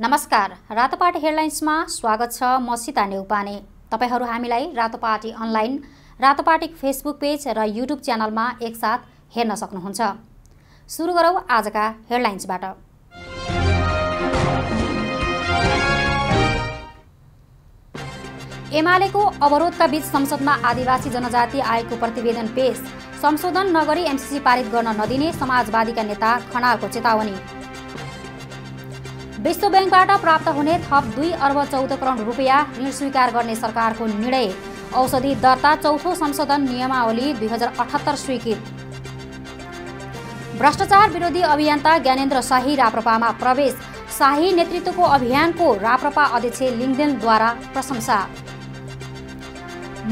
नमस्कार रातोपाटी हेडलाइन्समा स्वागत छ म सीता नेउपाने तपाईँहरू हामीलाई Ratopati online Ratopati Facebook page र युट्युब च्यानलमा एकसाथ हेर्न सक्नुहुन्छ सुरु गरौँ आजका हेडलाइन्सबाट एमालेको अवरोधका बीच संसदमा आदिवासी जनजाति आएको प्रतिवेदन पेश संशोधन नगरी एमसिसी पारित गर्न नदिने समाजवादीका नेता खनालको चेतावनी विश्व ब्याङ्कबाट प्राप्त हुने थप दुई अर्ब चौध करोड रुपियाँ ऋण स्वीकार गर्ने सरकारको निर्णय औषधि दर्ता चौथो संशोधन नियमावली दुई हजार अठहत्तर स्वीकृत भ्रष्टाचार विरोधी अभियन्ता ज्ञानेन्द्र शाही राप्रपामा प्रवेश शाही नेतृत्वको अभियानको राप्रपा अध्यक्ष लिङ्गदेनद्वारा प्रशंसा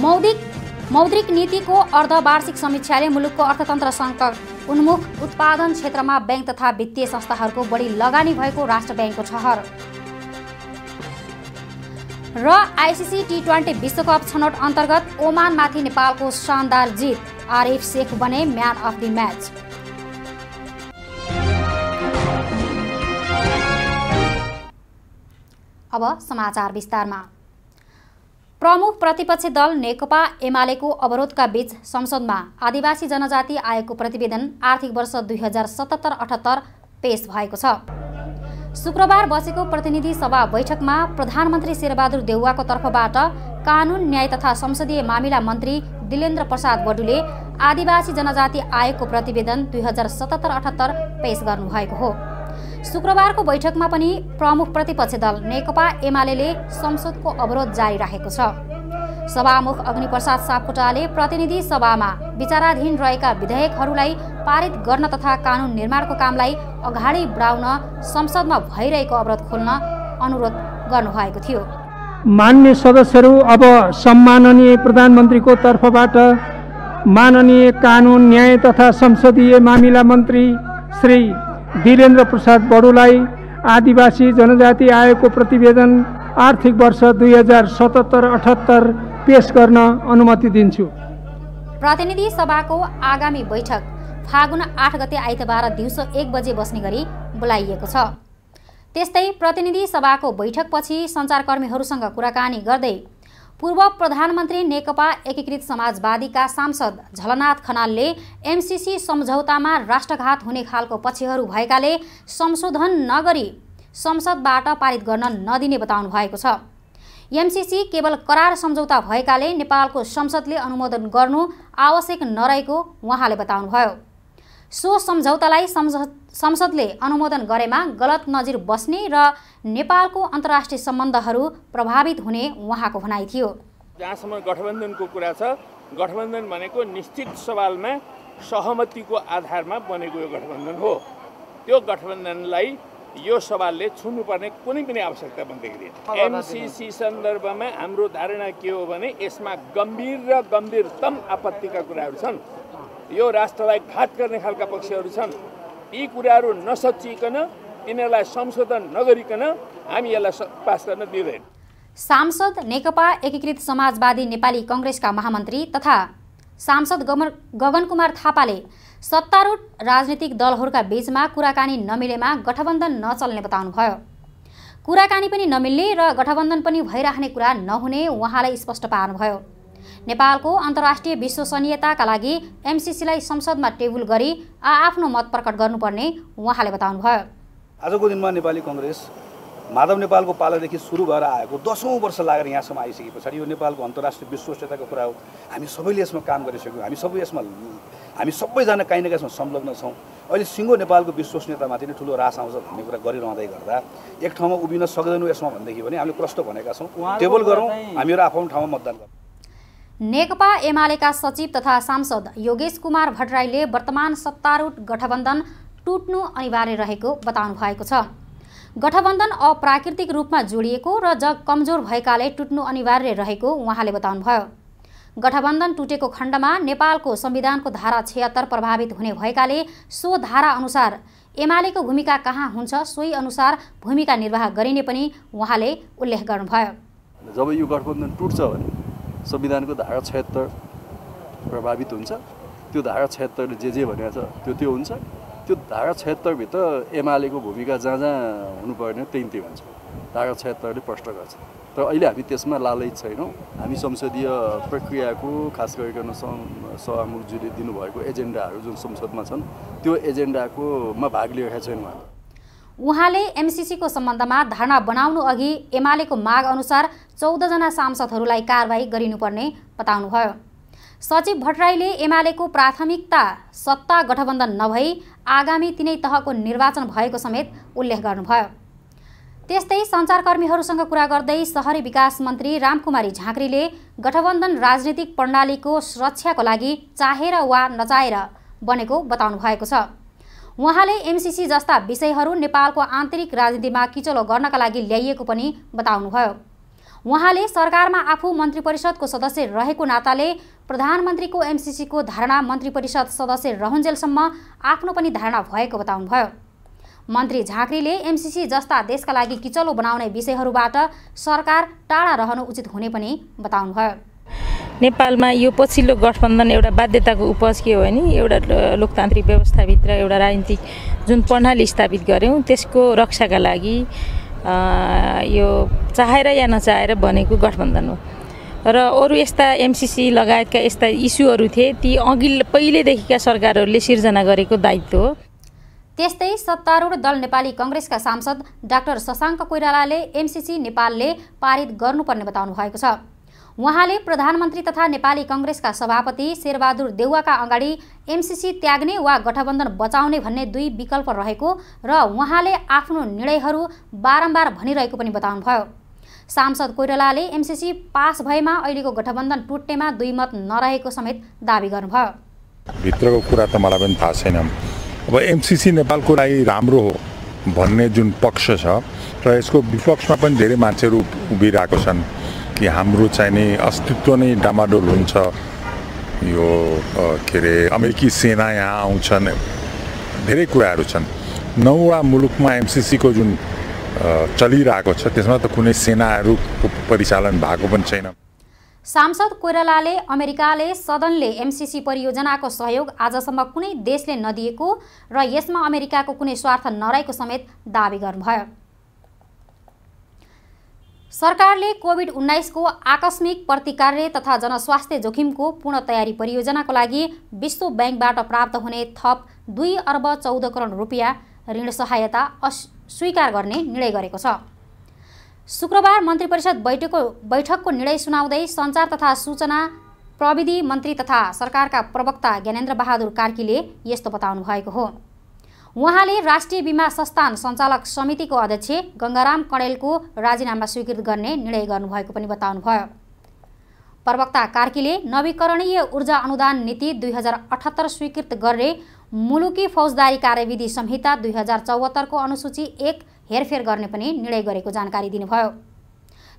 मौद्रिक मौद्रिक नीतिको अर्धवार्षिक समीक्षाले मुलुकको अर्थतन्त्र सङ्कट उन्मुख उत्पादन क्षेत्रमा ब्याङ्क तथा वित्तीय संस्थाहरूको बढी लगानी भएको राष्ट्र ब्याङ्कको छहर र आइसिसी टी ट्वेन्टी विश्वकप छनौट अन्तर्गत ओमानमाथि नेपालको शानदार जित आरिफ शेख बने म्यान अफ दि म्याच अब समाचार विस्तारमा प्रमुख प्रतिपक्षी दल नेकपा एमालेको अवरोधका बीच संसदमा आदिवासी जनजाति आयोगको प्रतिवेदन आर्थिक वर्ष दुई हजार सतहत्तर अठहत्तर पेश भएको छ शुक्रबार बसेको प्रतिनिधि सभा बैठकमा प्रधानमन्त्री शेरबहादुर देउवाको तर्फबाट कानुन न्याय तथा संसदीय मामिला मन्त्री दिलेन्द्र प्रसाद बडुले आदिवासी जनजाति आयोगको प्रतिवेदन दुई हजार सतहत्तर अठहत्तर पेश गर्नुभएको हो शुक्रबारको बैठकमा पनि प्रमुख प्रतिपक्षी दल नेकपा एमाले संसदको अवरोध जारी राखेको छ सभामुख अग्निप्रसाद सापकोटाले प्रतिनिधि सभामा विचाराधीन रहेका विधेयकहरूलाई पारित गर्न तथा कानुन निर्माणको कामलाई अगाडि बढाउन संसदमा भइरहेको अवरोध खोल्न अनुरोध गर्नुभएको थियो मान्य सदस्यहरू अब सम्माननीय प्रधानमन्त्रीको तर्फबाट माननीय कानुन न्याय तथा संसदीय मामिला मन्त्री श्री वीरेन्द्र प्रसाद बडुलाई आदिवासी जनजाति आयोगको प्रतिवेदन आर्थिक वर्ष दुई हजार सतहत्तर अठहत्तर पेस गर्न अनुमति दिन्छु प्रतिनिधि सभाको आगामी बैठक फागुन आठ गते आइतबार दिउँसो एक बजे बस्ने गरी बोलाइएको छ त्यस्तै प्रतिनिधि सभाको बैठकपछि सञ्चारकर्मीहरूसँग कुराकानी गर्दै पूर्व प्रधानमन्त्री नेकपा एकीकृत समाजवादीका सांसद झलनाथ खनालले एमसिसी सम्झौतामा राष्ट्रघात हुने खालको पक्षहरू भएकाले संशोधन नगरी संसदबाट पारित गर्न नदिने बताउनु भएको छ एमसिसी केवल करार सम्झौता भएकाले नेपालको संसदले अनुमोदन गर्नु आवश्यक नरहेको उहाँले बताउनुभयो सो सम्झौतालाई संसदले अनुमोदन गरेमा गलत नजिर बस्ने र नेपालको अन्तर्राष्ट्रिय सम्बन्धहरू प्रभावित हुने उहाँको भनाइ थियो जहाँसम्म गठबन्धनको कुरा छ गठबन्धन भनेको निश्चित सवालमा सहमतिको आधारमा बनेको यो गठबन्धन हो त्यो गठबन्धनलाई यो सवालले छुनुपर्ने कुनै पनि आवश्यकता थिएन एमसिसी सन्दर्भमा हाम्रो धारणा के हो भने यसमा गम्भीर र गम्भीरतम आपत्तिका कुराहरू छन् यो राष्ट्रलाई घात गर्ने खालका पक्षहरू छन् यी कुराहरू नसचिकन यिनीहरूलाई संशोधन नगरिकन हामी यसलाई पास गर्न दिँदैन सांसद नेकपा एकीकृत समाजवादी नेपाली कङ्ग्रेसका महामन्त्री तथा सांसद गमन गगन कुमार थापाले सत्तारूढ राजनीतिक दलहरूका बीचमा कुराकानी नमिलेमा गठबन्धन नचल्ने बताउनुभयो कुराकानी पनि नमिल्ने र गठबन्धन पनि भइराख्ने कुरा नहुने उहाँलाई स्पष्ट पार्नुभयो नेपालको अन्तर्राष्ट्रिय विश्वसनीयताका लागि एमसिसीलाई संसदमा टेबुल गरी आआफ्नो मत प्रकट गर्नुपर्ने उहाँले बताउनुभयो आजको दिनमा नेपाली कङ्ग्रेस माधव नेपालको पालादेखि सुरु भएर आएको दसौँ वर्ष लागेर यहाँसम्म आइसके पछाडि यो नेपालको अन्तर्राष्ट्रिय विश्वसनीयताको कुरा हो हामी सबैले यसमा काम गरिसक्यौँ हामी सबै यसमा हामी सबैजना काहीँ न काहीँसम्म संलग्न छौँ अहिले सिङ्गो नेपालको विश्वसनीयतामाथि नै ठुलो रास आउँछ भन्ने कुरा गरिरहँदै गर्दा एक ठाउँमा उभिन सक्दैनौँ यसमा भनेदेखि भने हामीले प्रश्न भनेका छौँ टेबल गरौँ हामीहरू आफ्नो ठाउँमा मतदान गरौँ नेकपा एमालेका सचिव तथा सांसद योगेश कुमार भट्टराईले वर्तमान सत्तारूढ गठबन्धन टुट्नु अनिवार्य रहेको बताउनु भएको छ गठबन्धन अप्राकृतिक रूपमा जोडिएको र जग कमजोर भएकाले टुट्नु अनिवार्य रहेको उहाँले बताउनुभयो गठबन्धन टुटेको खण्डमा नेपालको संविधानको धारा छयत्तर प्रभावित हुने भएकाले सो धारा अनुसार एमालेको भूमिका कहाँ हुन्छ सोही अनुसार भूमिका निर्वाह गरिने पनि उहाँले उल्लेख गर्नुभयो जब यो गठबन्धन टुट्छ भने संविधानको धारा छयत्तर प्रभावित हुन्छ त्यो धारा छयत्तरले जे जे भनेको छ त्यो त्यो हुन्छ त्यो धारा छयत्तरभित्र एमालेको भूमिका जहाँ जहाँ हुनुपर्ने त्यही त्यही हुन्छ धारा छयत्तरले प्रष्ट गर्छ तर अहिले हामी त्यसमा लालै छैनौँ हामी संसदीय प्रक्रियाको खास गरिकन सभामुखज्यूले दिनुभएको एजेन्डाहरू जुन संसदमा छन् त्यो एजेन्डाकोमा भाग लिएका छैनौँ हामी उहाँले एमसिसीको सम्बन्धमा धारणा बनाउनु अघि एमालेको माग अनुसार चौधजना सांसदहरूलाई कारवाही गरिनुपर्ने बताउनुभयो सचिव भट्टराईले एमालेको प्राथमिकता सत्ता गठबन्धन नभई आगामी तिनै तहको निर्वाचन भएको समेत उल्लेख गर्नुभयो त्यस्तै सञ्चारकर्मीहरूसँग कुरा गर्दै सहरी विकास मन्त्री रामकुमारी झाँक्रीले गठबन्धन राजनीतिक प्रणालीको सुरक्षाको लागि चाहेर वा नचाहेर बनेको बताउनु भएको छ उहाँले एमसिसी जस्ता विषयहरू नेपालको आन्तरिक राजनीतिमा किचलो गर्नका लागि ल्याइएको पनि बताउनुभयो उहाँले सरकारमा आफू मन्त्री परिषदको सदस्य रहेको नाताले प्रधानमन्त्रीको एमसिसीको धारणा मन्त्री परिषद सदस्य रहन्जेलसम्म आफ्नो पनि धारणा भएको बताउनुभयो मन्त्री झाँक्रीले एमसिसी जस्ता देशका लागि किचलो बनाउने विषयहरूबाट सरकार टाढा रहनु उचित हुने पनि बताउनुभयो नेपालमा यो पछिल्लो गठबन्धन एउटा बाध्यताको उपज के हो भने एउटा लोकतान्त्रिक व्यवस्थाभित्र एउटा राजनीतिक जुन प्रणाली स्थापित गऱ्यौँ त्यसको रक्षाका लागि यो चाहेर या नचाहेर बनेको गठबन्धन हो र अरू यस्ता एमसिसी लगायतका यस्ता इस्युहरू थिए ती अघिल्लो पहिलेदेखिका सरकारहरूले सिर्जना गरेको दायित्व हो त्यस्तै सत्तारूढ दल नेपाली कङ्ग्रेसका सांसद डाक्टर शशाङ्क कोइरालाले एमसिसी नेपालले पारित गर्नुपर्ने बताउनु भएको छ उहाँले प्रधानमन्त्री तथा नेपाली कङ्ग्रेसका सभापति शेरबहादुर देउवाका अगाडि एमसिसी त्याग्ने वा गठबन्धन बचाउने भन्ने दुई विकल्प रहेको र उहाँले आफ्नो निर्णयहरू बारम्बार भनिरहेको पनि बताउनुभयो सांसद कोइरालाले एमसिसी पास भएमा अहिलेको गठबन्धन टुट्नेमा दुई मत नरहेको समेत दावी गर्नुभयो भित्रको कुरा त मलाई पनि थाहा छैन अब एमसिसी नेपालको लागि राम्रो हो भन्ने जुन पक्ष छ र यसको विपक्षमा पनि धेरै मान्छेहरू उभिरहेको छन् कि हाम्रो चाहिँ नि अस्तित्व नै डामाडोल हुन्छ यो के अरे अमेरिकी सेना यहाँ आउँछन् धेरै कुराहरू छन् नौवटा मुलुकमा एमसिसीको जुन चलिरहेको छ त्यसमा त कुनै सेनाहरूको परिचालन भएको पनि छैन सांसद कोइरालाले अमेरिकाले सदनले एमसिसी परियोजनाको सहयोग आजसम्म कुनै देशले नदिएको र यसमा अमेरिकाको कुनै स्वार्थ नरहेको समेत दावी गर्नुभयो सरकारले कोभिड उन्नाइसको आकस्मिक प्रतिकार्य तथा जनस्वास्थ्य जोखिमको पूर्ण तयारी परियोजनाको लागि विश्व ब्याङ्कबाट प्राप्त हुने थप दुई अर्ब चौध करोड रुपियाँ ऋण सहायता स्वीकार गर्ने निर्णय गरेको छ शुक्रबार मन्त्री परिषद बैठकको बैठकको निर्णय सुनाउँदै सञ्चार तथा सूचना प्रविधि मन्त्री तथा सरकारका प्रवक्ता ज्ञानेन्द्र बहादुर कार्कीले यस्तो बताउनु भएको हो उहाँले राष्ट्रिय बिमा संस्थान सञ्चालक समितिको अध्यक्ष गङ्गाराम कणेलको राजीनामा स्वीकृत गर्ने निर्णय गर्नुभएको पनि बताउनुभयो प्रवक्ता कार्कीले नवीकरणीय ऊर्जा अनुदान नीति दुई हजार अठहत्तर स्वीकृत गर्ने मुलुकी फौजदारी कार्यविधि संहिता दुई हजार चौहत्तरको अनुसूची एक हेरफेर गर्ने पनि निर्णय गरेको जानकारी दिनुभयो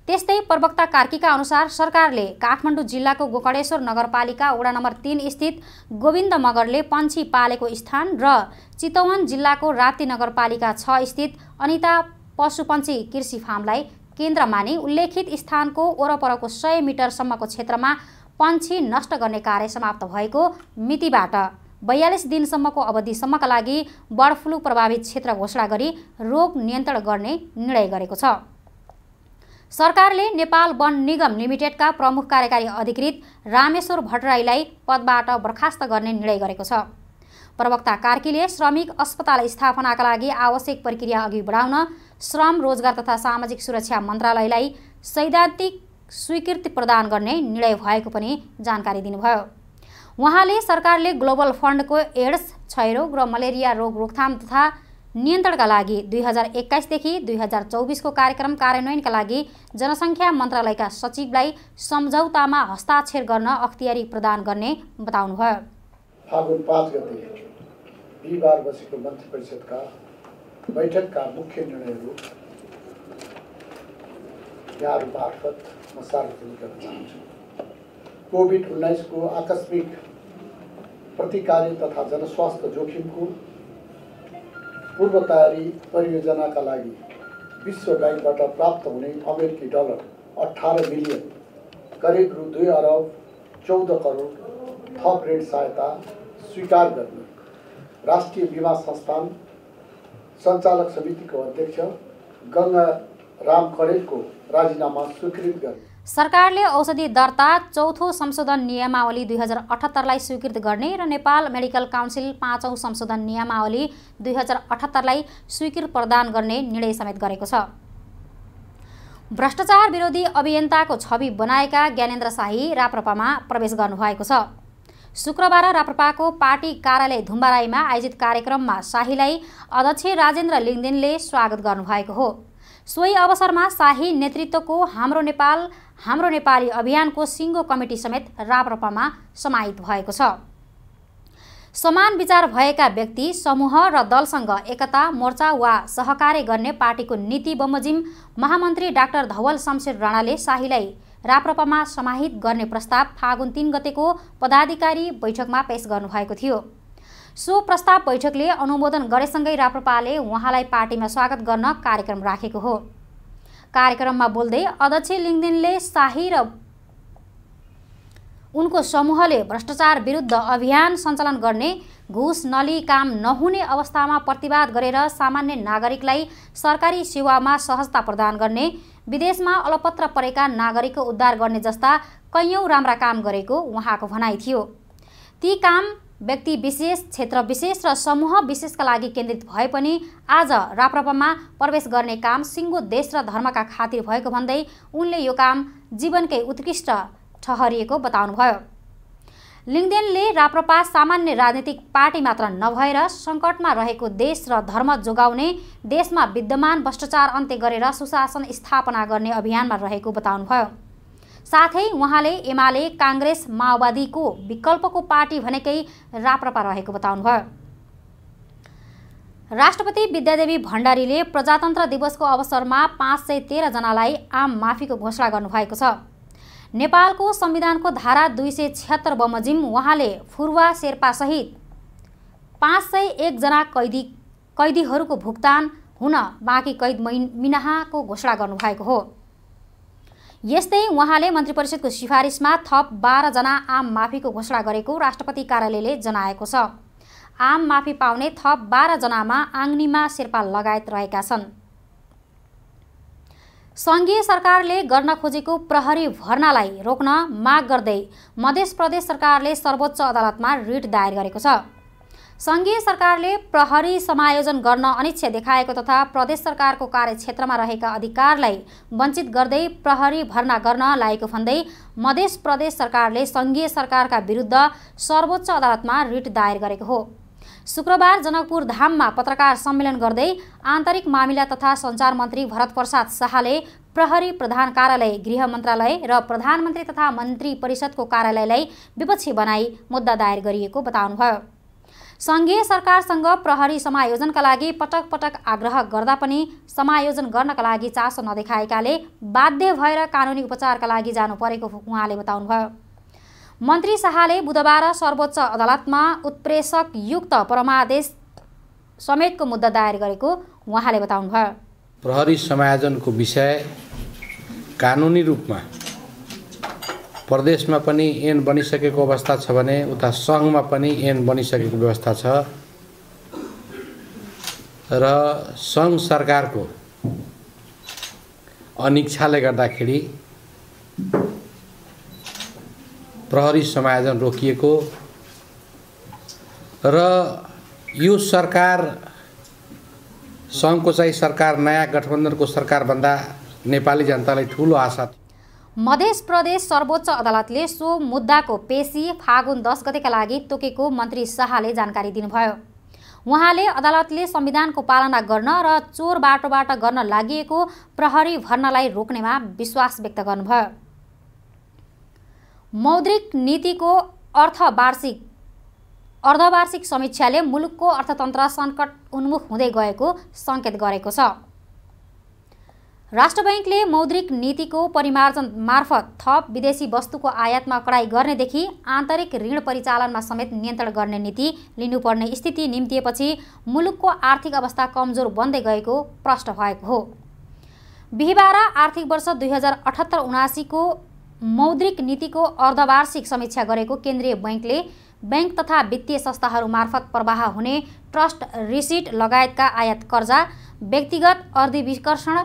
त्यस्तै प्रवक्ता कार्कीका अनुसार सरकारले काठमाडौँ जिल्लाको गोकर्णेश्वर नगरपालिका वडा नम्बर तिन स्थित गोविन्द मगरले पन्छी पालेको स्थान र चितवन जिल्लाको राप्ती नगरपालिका छ स्थित अनिता पशुपन्छी कृषि फार्मलाई केन्द्र माने उल्लेखित स्थानको वरपरको सय मिटरसम्मको क्षेत्रमा पन्छी नष्ट गर्ने कार्य समाप्त भएको मितिबाट बयालिस दिनसम्मको अवधिसम्मका लागि बर्ड फ्लू प्रभावित क्षेत्र घोषणा गरी रोग नियन्त्रण गर्ने निर्णय गरेको छ सरकारले नेपाल वन निगम लिमिटेडका प्रमुख कार्यकारी अधिकृत रामेश्वर भट्टराईलाई पदबाट बर्खास्त गर्ने निर्णय गरेको छ प्रवक्ता कार्कीले श्रमिक अस्पताल स्थापनाका लागि आवश्यक प्रक्रिया अघि बढाउन श्रम रोजगार तथा सामाजिक सुरक्षा मन्त्रालयलाई सैद्धान्तिक स्वीकृति प्रदान गर्ने निर्णय भएको पनि जानकारी दिनुभयो उहाँले सरकारले ग्लोबल फन्डको एड्स क्षयरोग र मलेरिया रोग रोकथाम तथा नियन्त्रणका लागि दुई हजार एक्काइसदेखि दुई हजार चौबिसको कार्यक्रम कार्यान्वयनका लागि जनसङ्ख्या मन्त्रालयका सचिवलाई सम्झौतामा हस्ताक्षर गर्न अख्तियारी प्रदान गर्ने बताउनुभयो फागुन पाँच गते बिहिबार बसेको मन्त्री परिषदका बैठकका मुख्य निर्णयहरू यहाँहरू मार्फत म सार्वजनिक गर्न चाहन्छु कोभिड उन्नाइसको आकस्मिक प्रतिकारी तथा जनस्वास्थ्य जोखिमको पूर्व तयारी परियोजनाका लागि विश्व ब्याङ्कबाट प्राप्त हुने अमेरिकी डलर अठार मिलियन करिब रु दुई अरब चौध करोड थप ऋण सहायता स्वीकार गर्ने राष्ट्रिय बिमा संस्थान सञ्चालक समितिको अध्यक्ष गङ्गा राम कडेलको राजीनामा स्वीकृत गर्ने सरकारले औषधि दर्ता चौथो संशोधन नियमावली दुई हजार अठहत्तरलाई स्वीकृत गर्ने र नेपाल मेडिकल काउन्सिल पाँचौँ संशोधन नियमावली दुई हजार अठहत्तरलाई स्वीकृत प्रदान गर्ने निर्णय समेत गरेको छ भ्रष्टाचार विरोधी अभियन्ताको छवि बनाएका ज्ञानेन्द्र शाही राप्रपामा प्रवेश गर्नुभएको छ शुक्रबार राप्रपाको पार्टी कार्यालय धुम्बाराईमा आयोजित कार्यक्रममा शाहीलाई अध्यक्ष राजेन्द्र लिङदेनले स्वागत गर्नुभएको हो सोही अवसरमा शाही नेतृत्वको हाम्रो नेपाल हाम्रो नेपाली अभियानको सिङ्गो कमिटी समेत राप्रपामा समाहित भएको छ समान विचार भएका व्यक्ति समूह र दलसँग एकता मोर्चा वा सहकार्य गर्ने पार्टीको नीति बमोजिम महामन्त्री डाक्टर धवल शमशेर राणाले शाहीलाई राप्रपामा समाहित गर्ने प्रस्ताव फागुन तिन गतेको पदाधिकारी बैठकमा पेश गर्नुभएको थियो सो प्रस्ताव बैठकले अनुमोदन गरेसँगै राप्रपाले उहाँलाई पार्टीमा स्वागत गर्न कार्यक्रम राखेको हो कार्यक्रममा बोल्दै अध्यक्ष लिङदेनले शाही र उनको समूहले भ्रष्टाचार विरुद्ध अभियान सञ्चालन गर्ने घुस नली काम नहुने अवस्थामा प्रतिवाद गरेर सामान्य नागरिकलाई सरकारी सेवामा सहजता प्रदान गर्ने विदेशमा अलपत्र परेका नागरिकको उद्धार गर्ने जस्ता कैयौँ राम्रा काम गरेको उहाँको भनाइ थियो ती काम व्यक्ति विशेष क्षेत्र विशेष र समूह विशेषका लागि केन्द्रित भए पनि आज राप्रपामा प्रवेश गर्ने काम सिङ्गो देश र धर्मका खातिर भएको भन्दै उनले यो काम जीवनकै उत्कृष्ट ठहरिएको बताउनुभयो लिङ्गदेनले राप्रपा सामान्य राजनीतिक पार्टी मात्र नभएर सङ्कटमा रहेको देश र धर्म जोगाउने देशमा विद्यमान भ्रष्टाचार अन्त्य गरेर सुशासन स्थापना गर्ने अभियानमा रहेको बताउनुभयो साथै उहाँले एमाले काङ्ग्रेस माओवादीको विकल्पको पार्टी भनेकै राप्रपा रहेको बताउनुभयो राष्ट्रपति विद्यादेवी भण्डारीले प्रजातन्त्र दिवसको अवसरमा पाँच सय तेह्रजनालाई आम माफीको घोषणा गर्नुभएको छ नेपालको संविधानको धारा दुई सय छिहत्तर बमोजिम उहाँले फुर्वा शेर्पासहित पाँच सय एकजना कैदी कैदीहरूको भुक्तान हुन बाँकी कैद मिनाहाको घोषणा गर्नुभएको हो यस्तै उहाँले मन्त्री परिषदको सिफारिसमा थप बाह्रजना आम माफीको घोषणा गरेको राष्ट्रपति कार्यालयले जनाएको छ आम माफी पाउने थप बाह्रजनामा आङ्निमा शेर्पा लगायत रहेका छन् सङ्घीय सरकारले गर्न खोजेको प्रहरी भर्नालाई रोक्न माग गर्दै मध्य प्रदेश सरकारले सर्वोच्च अदालतमा रिट दायर गरेको छ सङ्घीय सरकारले प्रहरी समायोजन गर्न अनिच्छा देखाएको तथा प्रदेश सरकारको कार्यक्षेत्रमा रहेका अधिकारलाई वञ्चित गर्दै प्रहरी भर्ना गर्न लागेको भन्दै मधेस प्रदेश सरकारले सङ्घीय सरकारका विरुद्ध सर्वोच्च अदालतमा रिट दायर गरेको हो शुक्रबार जनकपुर धाममा पत्रकार सम्मेलन गर्दै आन्तरिक मामिला तथा सञ्चार मन्त्री भरत प्रसाद शाहले प्रहरी प्रधान कार्यालय गृह मन्त्रालय र प्रधानमन्त्री तथा मन्त्री परिषदको कार्यालयलाई विपक्षी बनाई मुद्दा दायर गरिएको बताउनुभयो सङ्घीय सरकारसँग प्रहरी समायोजनका लागि पटक पटक आग्रह गर्दा पनि समायोजन गर्नका लागि चासो नदेखाएकाले बाध्य भएर कानुनी उपचारका लागि जानु परेको उहाँले बताउनुभयो मन्त्री शाहले बुधबार सर्वोच्च अदालतमा उत्प्रेषक युक्त परमादेश समेतको मुद्दा दायर गरेको उहाँले बताउनुभयो प्रहरी समायोजनको विषय कानुनी रूपमा प्रदेशमा पनि एन बनिसकेको अवस्था छ भने उता सङ्घमा पनि एन बनिसकेको व्यवस्था छ र सङ्घ सरकारको अनिच्छाले गर्दाखेरि प्रहरी समायोजन रोकिएको र यो सरकार सङ्घको चाहिँ सरकार नयाँ गठबन्धनको सरकारभन्दा नेपाली जनतालाई ठुलो आशा मध्य प्रदेश सर्वोच्च अदालतले सो मुद्दाको पेशी फागुन दस गतेका लागि तोकेको मन्त्री शाहले जानकारी दिनुभयो उहाँले अदालतले संविधानको पालना गर्न र चोर बाटोबाट गर्न लागि प्रहरी भर्नालाई रोक्नेमा विश्वास व्यक्त गर्नुभयो मौद्रिक नीतिको अर्थवार्षिक अर्धवार्षिक समीक्षाले मुलुकको अर्थतन्त्र सङ्कट उन्मुख हुँदै गएको सङ्केत गरेको छ राष्ट्र बैङ्कले मौद्रिक नीतिको परिमार्जन मार्फत थप विदेशी वस्तुको आयातमा कडाई गर्नेदेखि आन्तरिक ऋण परिचालनमा समेत नियन्त्रण गर्ने नीति लिनुपर्ने स्थिति निम्तिएपछि मुलुकको आर्थिक अवस्था कमजोर बन्दै गएको प्रष्ट भएको हो बिहिबार आर्थिक वर्ष दुई हजार अठहत्तर उनासीको मौद्रिक नीतिको अर्धवार्षिक समीक्षा गरेको केन्द्रीय बैङ्कले ब्याङ्क तथा वित्तीय संस्थाहरू मार्फत प्रवाह हुने ट्रस्ट रिसिट लगायतका आयात कर्जा व्यक्तिगत अर्धविकर्षण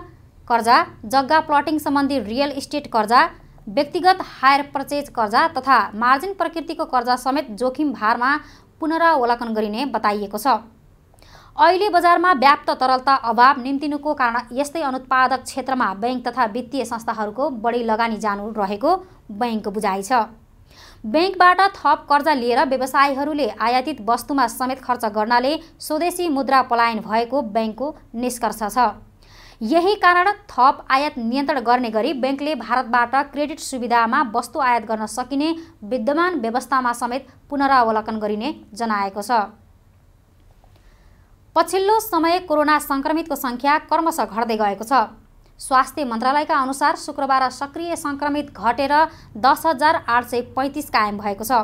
कर्जा जग्गा प्लटिङ सम्बन्धी रियल इस्टेट कर्जा व्यक्तिगत हायर पर्चेज कर्जा तथा मार्जिन प्रकृतिको कर्जा समेत जोखिम भारमा पुनरावलोकन गरिने बताइएको छ अहिले बजारमा व्याप्त तरलता अभाव निम्तिनुको कारण यस्तै अनुत्पादक क्षेत्रमा बैङ्क तथा वित्तीय संस्थाहरूको बढी लगानी जानु रहेको बैङ्कको बुझाइ छ ब्याङ्कबाट थप कर्जा लिएर व्यवसायीहरूले आयातित वस्तुमा समेत खर्च गर्नाले स्वदेशी मुद्रा पलायन भएको बैङ्कको निष्कर्ष छ यही कारण थप आयात नियन्त्रण गर्ने गरी ब्याङ्कले भारतबाट क्रेडिट सुविधामा वस्तु आयात गर्न सकिने विद्यमान व्यवस्थामा समेत पुनरावलोकन गरिने जनाएको छ पछिल्लो समय कोरोना सङ्क्रमितको सङ्ख्या क्रमशः घट्दै गएको छ स्वास्थ्य मन्त्रालयका अनुसार शुक्रबार सक्रिय सङ्क्रमित घटेर दस हजार आठ सय पैँतिस कायम भएको छ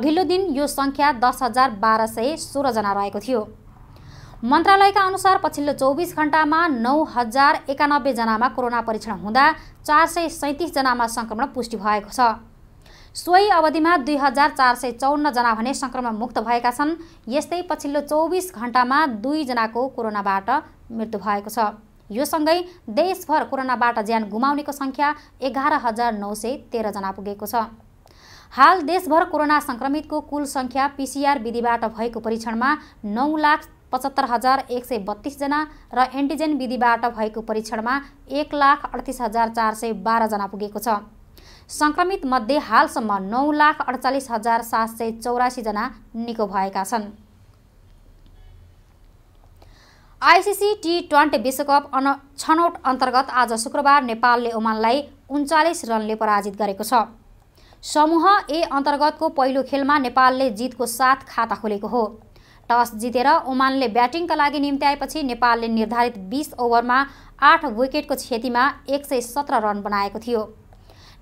अघिल्लो दिन यो सङ्ख्या दस हजार बाह्र सय सोह्रजना रहेको थियो मन्त्रालयका अनुसार पछिल्लो चौबिस घण्टामा नौ हजार एकानब्बेजनामा कोरोना परीक्षण हुँदा चार सय सैँतिसजनामा सङ्क्रमण पुष्टि भएको छ सोही अवधिमा दुई हजार चार सय चौन्नजना भने सङ्क्रमण मुक्त भएका छन् यस्तै पछिल्लो चौबिस घण्टामा दुईजनाको कोरोनाबाट मृत्यु भएको छ यो सँगै देशभर कोरोनाबाट ज्यान गुमाउनेको सङ्ख्या एघार हजार नौ सय तेह्रजना पुगेको छ हाल देशभर कोरोना सङ्क्रमितको कुल सङ्ख्या पिसिआर विधिबाट भएको परीक्षणमा नौ लाख पचहत्तर हजार एक सय बत्तिसजना र एन्टिजेन विधिबाट भएको परीक्षणमा एक लाख अडतिस हजार चार सय बाह्रजना पुगेको छ सङ्क्रमित मध्ये हालसम्म नौ लाख अडचालिस हजार सात सय चौरासीजना निको भएका छन् आइसिसी टी ट्वेन्टी विश्वकप अन छनौट अन्तर्गत आज शुक्रबार नेपालले ओमानलाई उन्चालिस रनले पराजित गरेको छ समूह ए अन्तर्गतको पहिलो खेलमा नेपालले जितको साथ खाता खोलेको हो टस जितेर ओमानले ब्याटिङका लागि निम्ति आएपछि नेपालले निर्धारित बिस ओभरमा आठ विकेटको क्षतिमा एक सय सत्र रन बनाएको थियो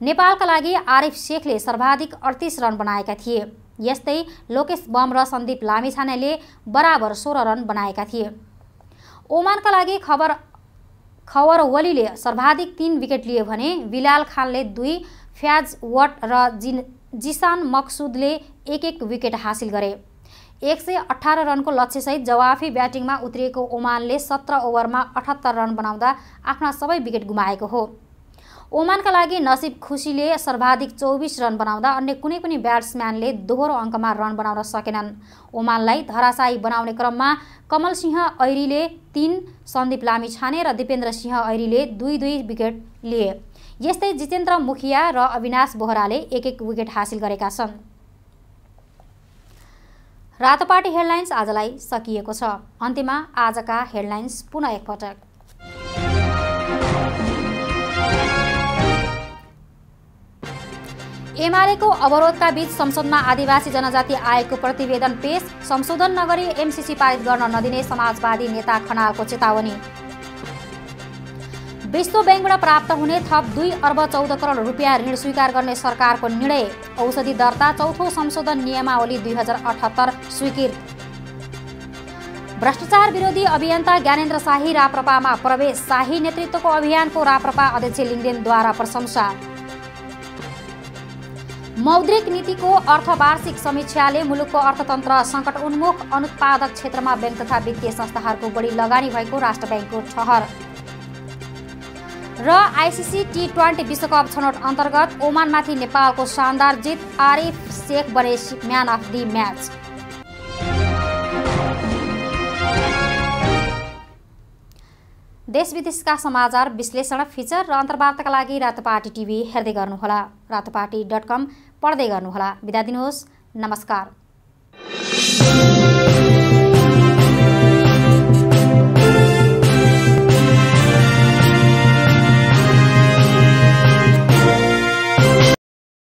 नेपालका लागि आरिफ शेखले सर्वाधिक अडतिस रन बनाएका थिए यस्तै लोकेश बम र सन्दीप लामिछानेले बराबर सोह्र रन बनाएका थिए ओमानका लागि खबर खबर वलीले सर्वाधिक तिन विकेट लिए भने बिलाल खानले दुई फ्याज वट र जिन जिसान मक्सुदले एक एक विकेट हासिल गरे एक सय अठार रनको लक्ष्यसहित जवाफी ब्याटिङमा उत्रिएको ओमानले सत्र ओभरमा अठहत्तर रन बनाउँदा आफ्ना सबै विकेट गुमाएको हो ओमानका लागि नसिब खुसीले सर्वाधिक चौबिस रन बनाउँदा अन्य कुनै पनि ब्याट्सम्यानले दोहोरो अङ्कमा रन बनाउन सकेनन् ओमानलाई धराशायी बनाउने क्रममा कमल सिंह ऐरीले तिन सन्दीप लामी छाने र दिपेन्द्र सिंह ऐरीले दुई दुई विकेट लिए यस्तै जितेन्द्र मुखिया र अविनाश बोहराले एक एक विकेट हासिल गरेका छन् रातोपाटी हेडलाइन्स आजलाई सकिएको छ अन्त्यमा आजका हेडलाइन्स पुनः एकपटक एमालेको अवरोधका बीच संसदमा आदिवासी जनजाति आएको प्रतिवेदन पेश संशोधन नगरी एमसिसी पारित गर्न नदिने समाजवादी नेता खनालको चेतावनी विश्व ब्याङ्कबाट प्राप्त हुने थप दुई अर्ब चौध करोड रुपियाँ ऋण स्वीकार गर्ने सरकारको निर्णय औषधि दर्ता चौथो संशोधन नियमावली दुई हजार अठहत्तर स्वीकृत भ्रष्टाचार विरोधी अभियन्ता ज्ञानेन्द्र शाही राप्रपामा प्रवेश शाही नेतृत्वको अभियानको राप्रपा अध्यक्ष लिङ्गेनद्वारा प्रशंसा मौद्रिक नीतिको अर्थवार्षिक समीक्षाले मुलुकको अर्थतन्त्र सङ्कट उन्मुख अनुत्पादक क्षेत्रमा ब्याङ्क तथा वित्तीय संस्थाहरूको बढी लगानी भएको राष्ट्र ब्याङ्कको ठहर र आइसिसी टी ट्वेन्टी विश्वकप छनौट अन्तर्गत ओमानमाथि नेपालको शानदार जित आरिफ शेख बने म्यान अफ दि म्याच देश विदेशका समाचार विश्लेषण फिचर र अन्तर्वार्ताका लागि रातोपाटी टिभी हेर्दै गर्नुहोला रातोपाटी डट कम पढ्दै गर्नुहोला बिदा दिनुहोस् नमस्कार